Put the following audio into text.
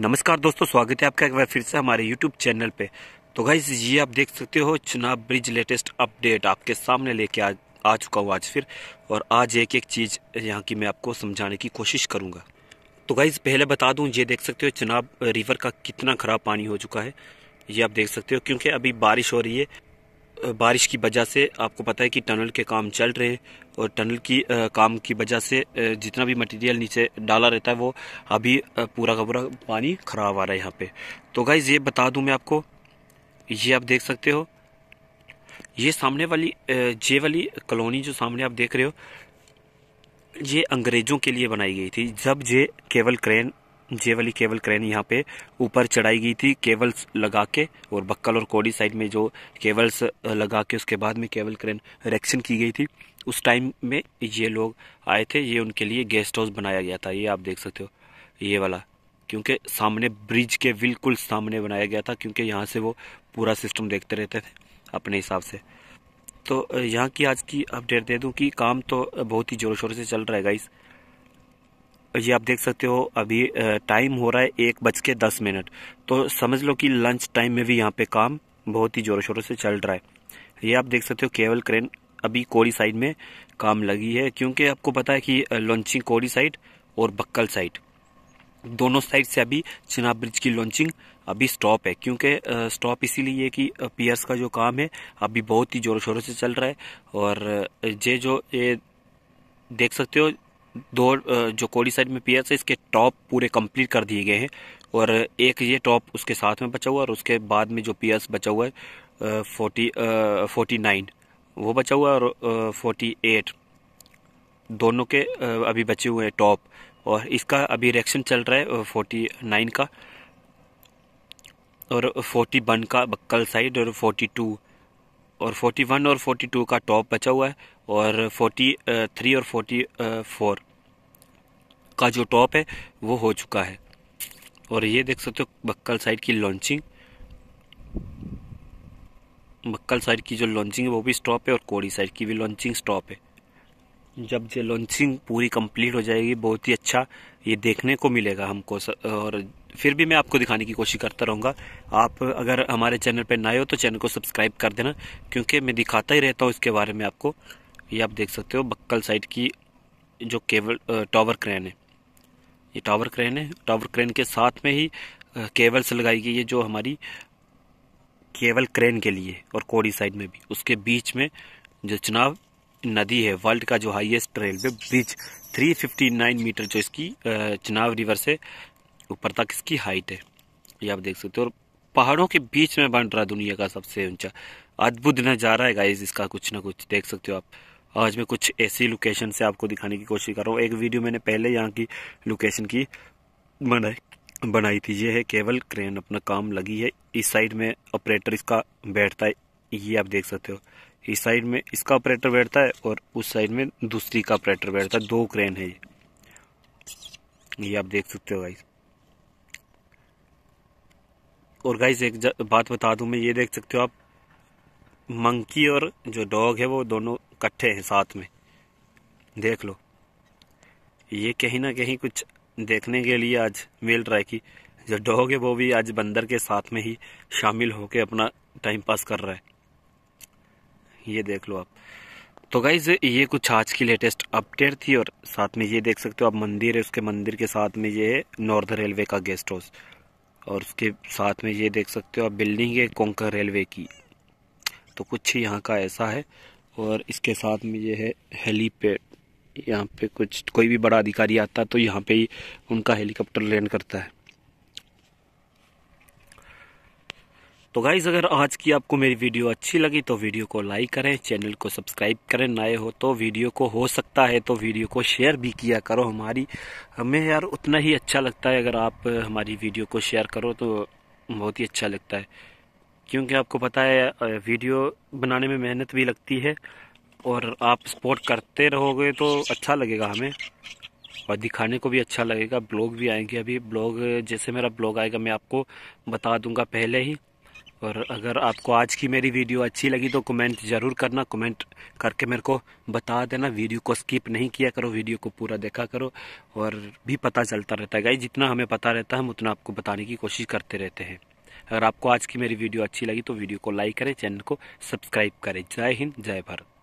नमस्कार दोस्तों स्वागत है आपका एक बार फिर से हमारे यूट्यूब चैनल पे तो गाइज ये आप देख सकते हो चुनाव ब्रिज लेटेस्ट अपडेट आपके सामने लेके आ, आ चुका हूँ आज फिर और आज एक एक चीज़ यहाँ की मैं आपको समझाने की कोशिश करूँगा तो गाइज पहले बता दूँ ये देख सकते हो चुनाव रिवर का कितना खराब पानी हो चुका है ये आप देख सकते हो क्योंकि अभी बारिश हो रही है बारिश की वजह से आपको पता है कि टनल के काम चल रहे हैं और टनल की आ, काम की वजह से जितना भी मटेरियल नीचे डाला रहता है वो अभी पूरा का पूरा पानी ख़राब आ रहा है यहाँ पे तो गाइज़ ये बता दूँ मैं आपको ये आप देख सकते हो ये सामने वाली जे वाली कॉलोनी जो सामने आप देख रहे हो ये अंग्रेज़ों के लिए बनाई गई थी जब ये केवल क्रेन ये वाली केबल क्रेन यहाँ पे ऊपर चढ़ाई गई थी केबल्स लगा के और बक्कल और कोडी साइड में जो केबल्स लगा के उसके बाद में केबल क्रेन रेक्शन की गई थी उस टाइम में ये लोग आए थे ये उनके लिए गेस्ट हाउस बनाया गया था ये आप देख सकते हो ये वाला क्योंकि सामने ब्रिज के बिल्कुल सामने बनाया गया था क्योंकि यहाँ से वो पूरा सिस्टम देखते रहते थे अपने हिसाब से तो यहाँ की आज की अपडेट दे दूँ कि काम तो बहुत ही ज़ोरों शोरों से चल रहा है गाइस ये आप देख सकते हो अभी टाइम हो रहा है एक बज के दस मिनट तो समझ लो कि लंच टाइम में भी यहाँ पे काम बहुत ही ज़ोरों शोरों से चल रहा है ये आप देख सकते हो केवल क्रेन अभी कोड़ी साइड में काम लगी है क्योंकि आपको पता है कि लॉन्चिंग कोड़ी साइड और बक्कल साइड दोनों साइड से अभी चिनाब ब्रिज की लॉन्चिंग अभी स्टॉप है क्योंकि स्टॉप इसीलिए है कि पियर्स का जो काम है अभी बहुत ही जोरों शोरों से चल रहा है और ये जो ये देख सकते हो दो जो कोडी साइड में पियर्स है इसके टॉप पूरे कंप्लीट कर दिए गए हैं और एक ये टॉप उसके साथ में बचा हुआ और उसके बाद में जो पियर्स बचा हुआ है फोर्टी फोर्टी नाइन वो बचा हुआ और फोर्टी एट दोनों के अभी बचे हुए हैं टॉप और इसका अभी रिएक्शन चल रहा है फोर्टी नाइन का और फोर्टी वन का बक्कल साइड और फोर्टी टू और फोर्टी वन और फोर्टी टू का टॉप बचा हुआ है और फोर्टी थ्री और फोर्टी फोर का जो टॉप है वो हो चुका है और ये देख सकते हो बक्कल साइड की लॉन्चिंग बक्कल साइड की जो लॉन्चिंग है वो भी स्टॉप है और कोड़ी साइड की भी लॉन्चिंग स्टॉप है जब ये लॉन्चिंग पूरी कंप्लीट हो जाएगी बहुत ही अच्छा ये देखने को मिलेगा हमको और फिर भी मैं आपको दिखाने की कोशिश करता रहूँगा आप अगर हमारे चैनल पर नए हो तो चैनल को सब्सक्राइब कर देना क्योंकि मैं दिखाता ही रहता हूँ इसके बारे में आपको ये आप देख सकते हो बक्कल साइड की जो केबल टॉवर क्रैन है ये टावर क्रेन है टावर क्रेन के साथ में ही केबल्स लगाई गई है जो हमारी केवल क्रेन के लिए और कोडी साइड में भी उसके बीच में जो चुनाव नदी है वर्ल्ड का जो हाईएस्ट रेलवे ब्रिज 359 मीटर जो इसकी चुनाव रिवर से ऊपर तक इसकी हाइट है ये आप देख सकते हो और पहाड़ों के बीच में बन रहा दुनिया का सबसे ऊंचा अद्भुत नज़ारा है गाइज इसका कुछ ना कुछ देख सकते हो आप आज मैं कुछ ऐसी लोकेशन से आपको दिखाने की कोशिश कर रहा हूँ एक वीडियो मैंने पहले यहाँ की लोकेशन की बनाई बनाई थी ये है केवल क्रेन अपना काम लगी है इस साइड में ऑपरेटर इसका बैठता है ये आप देख सकते हो इस साइड में इसका ऑपरेटर बैठता है और उस साइड में दूसरी का ऑपरेटर बैठता है दो क्रेन है ये ये आप देख सकते हो गाइज और गाइज एक बात बता दूं मैं ये देख सकते हो आप मंकी और जो डॉग है वो दोनों इकट्ठे हैं साथ में देख लो ये कहीं ना कहीं कुछ देखने के लिए आज मिल रहा है कि जो डॉग है वो भी आज बंदर के साथ में ही शामिल होके अपना टाइम पास कर रहा है ये देख लो आप तो गाइज ये कुछ आज की लेटेस्ट अपडेट थी और साथ में ये देख सकते हो आप मंदिर है उसके मंदिर के साथ में ये है नॉर्थ रेलवे का गेस्ट हाउस और उसके साथ में ये देख सकते हो आप बिल्डिंग है कोंकर रेलवे की तो कुछ ही यहाँ का ऐसा है और इसके साथ में ये है हेलीपैड यहाँ पे कुछ कोई भी बड़ा अधिकारी आता है तो यहाँ पे ही उनका हेलीकॉप्टर लैंड करता है तो गाइज़ अगर आज की आपको मेरी वीडियो अच्छी लगी तो वीडियो को लाइक करें चैनल को सब्सक्राइब करें नए हो तो वीडियो को हो सकता है तो वीडियो को शेयर भी किया करो हमारी हमें यार उतना ही अच्छा लगता है अगर आप हमारी वीडियो को शेयर करो तो बहुत ही अच्छा लगता है क्योंकि आपको पता है वीडियो बनाने में मेहनत भी लगती है और आप सपोर्ट करते रहोगे तो अच्छा लगेगा हमें और दिखाने को भी अच्छा लगेगा ब्लॉग भी आएंगे अभी ब्लॉग जैसे मेरा ब्लॉग आएगा मैं आपको बता दूंगा पहले ही और अगर आपको आज की मेरी वीडियो अच्छी लगी तो कमेंट ज़रूर करना कमेंट करके मेरे को बता देना वीडियो को स्किप नहीं किया करो वीडियो को पूरा देखा करो और भी पता चलता रहता है गाई जितना हमें पता रहता है हम उतना आपको बताने की कोशिश करते रहते हैं अगर आपको आज की मेरी वीडियो अच्छी लगी तो वीडियो को लाइक करें चैनल को सब्सक्राइब करें जय हिंद जय भारत